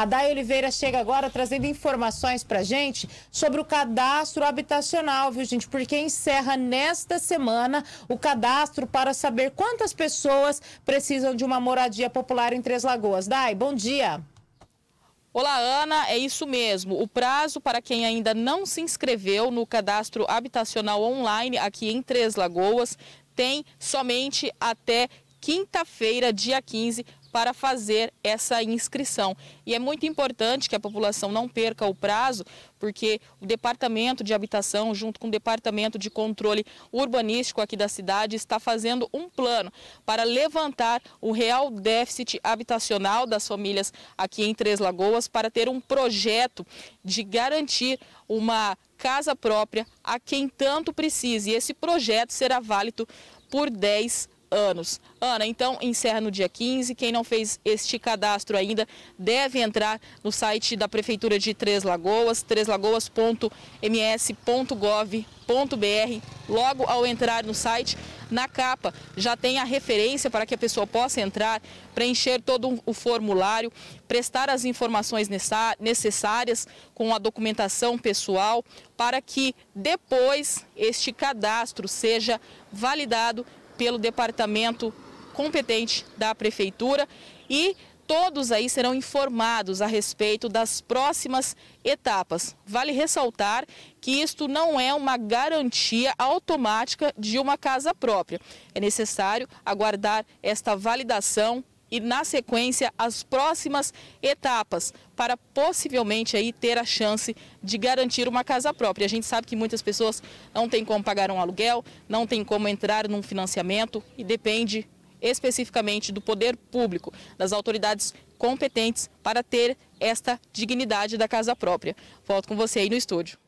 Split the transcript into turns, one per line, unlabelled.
A Day Oliveira chega agora trazendo informações para gente sobre o cadastro habitacional, viu gente? Porque encerra nesta semana o cadastro para saber quantas pessoas precisam de uma moradia popular em Três Lagoas. Day, bom dia.
Olá, Ana. É isso mesmo. O prazo para quem ainda não se inscreveu no cadastro habitacional online aqui em Três Lagoas tem somente até quinta-feira, dia 15, para fazer essa inscrição. E é muito importante que a população não perca o prazo, porque o Departamento de Habitação, junto com o Departamento de Controle Urbanístico aqui da cidade, está fazendo um plano para levantar o real déficit habitacional das famílias aqui em Três Lagoas, para ter um projeto de garantir uma casa própria a quem tanto precise. E esse projeto será válido por 10 anos anos. Ana, então encerra no dia 15. Quem não fez este cadastro ainda deve entrar no site da Prefeitura de Três Lagoas, treslagoas.ms.gov.br. Logo ao entrar no site, na capa já tem a referência para que a pessoa possa entrar, preencher todo o formulário, prestar as informações necessárias com a documentação pessoal, para que depois este cadastro seja validado pelo departamento competente da prefeitura e todos aí serão informados a respeito das próximas etapas. Vale ressaltar que isto não é uma garantia automática de uma casa própria. É necessário aguardar esta validação e na sequência as próximas etapas para possivelmente aí ter a chance de garantir uma casa própria. A gente sabe que muitas pessoas não têm como pagar um aluguel, não tem como entrar num financiamento e depende especificamente do poder público, das autoridades competentes para ter esta dignidade da casa própria. Volto com você aí no estúdio.